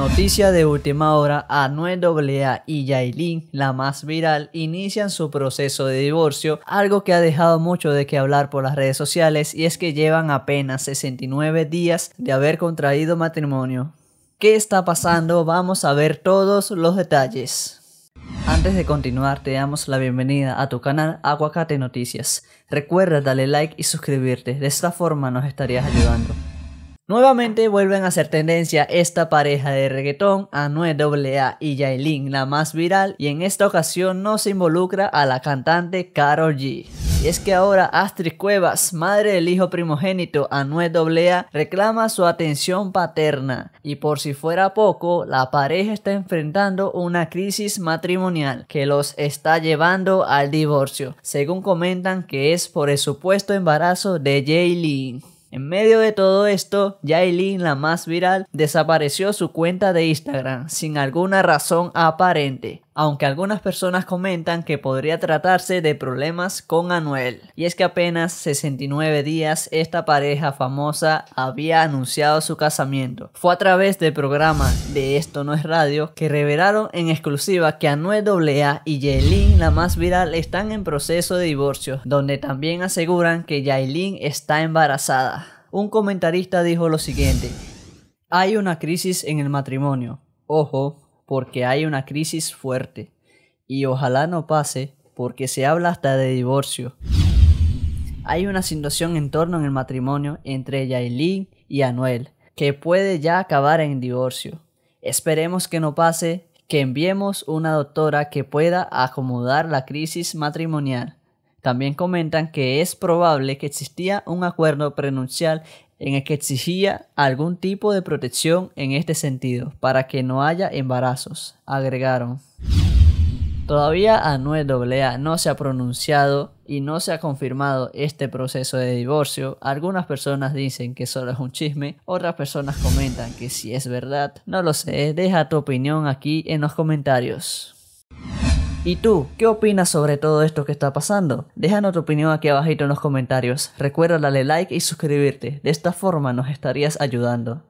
Noticia de última hora, Anuel AA y Yailin, la más viral, inician su proceso de divorcio, algo que ha dejado mucho de que hablar por las redes sociales y es que llevan apenas 69 días de haber contraído matrimonio. ¿Qué está pasando? Vamos a ver todos los detalles. Antes de continuar, te damos la bienvenida a tu canal Aguacate Noticias. Recuerda darle like y suscribirte, de esta forma nos estarías ayudando. Nuevamente vuelven a ser tendencia esta pareja de reggaetón, Anuel AA y Yailin, la más viral, y en esta ocasión no se involucra a la cantante Carol G. Y es que ahora Astrid Cuevas, madre del hijo primogénito Anuel AA, reclama su atención paterna. Y por si fuera poco, la pareja está enfrentando una crisis matrimonial que los está llevando al divorcio, según comentan que es por el supuesto embarazo de Jaylin. En medio de todo esto, Yailin, la más viral, desapareció su cuenta de Instagram sin alguna razón aparente aunque algunas personas comentan que podría tratarse de problemas con Anuel. Y es que apenas 69 días esta pareja famosa había anunciado su casamiento. Fue a través del programa de Esto No es Radio que revelaron en exclusiva que Anuel AA y Yaelin, la más viral, están en proceso de divorcio, donde también aseguran que Yaelin está embarazada. Un comentarista dijo lo siguiente, hay una crisis en el matrimonio. Ojo, porque hay una crisis fuerte y ojalá no pase porque se habla hasta de divorcio. Hay una situación en torno al matrimonio entre Yailin y Anuel que puede ya acabar en divorcio. Esperemos que no pase, que enviemos una doctora que pueda acomodar la crisis matrimonial. También comentan que es probable que existía un acuerdo prenupcial en el que exigía algún tipo de protección en este sentido, para que no haya embarazos, agregaron. Todavía Anuel AA no se ha pronunciado y no se ha confirmado este proceso de divorcio. Algunas personas dicen que solo es un chisme, otras personas comentan que si es verdad, no lo sé, deja tu opinión aquí en los comentarios. ¿Y tú? ¿Qué opinas sobre todo esto que está pasando? Déjanos tu opinión aquí abajito en los comentarios. Recuerda darle like y suscribirte. De esta forma nos estarías ayudando.